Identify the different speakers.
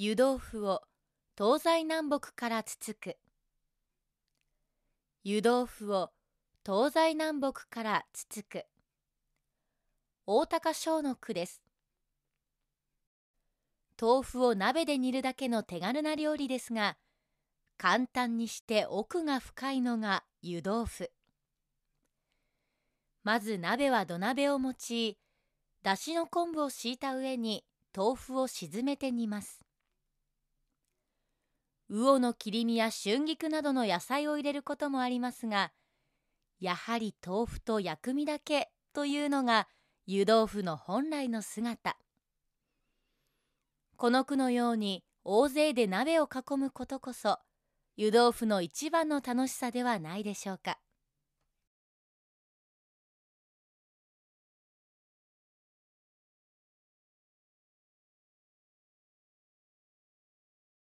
Speaker 1: 湯豆腐を
Speaker 2: 東西南北からつつく湯豆腐を東西南北からつつく大高小の句です豆腐を鍋で煮るだけの手軽な料理ですが簡単にして奥が深いのが湯豆腐まず鍋は土鍋を用いだしの昆布を敷いた上に豆腐を沈めて煮ます魚の切り身や春菊などの野菜を入れることもありますがやはり豆腐と薬味だけというのが湯豆腐の本来の姿この句のように大勢で鍋を囲むことこそ湯豆腐の一番の楽しさではないでしょうか。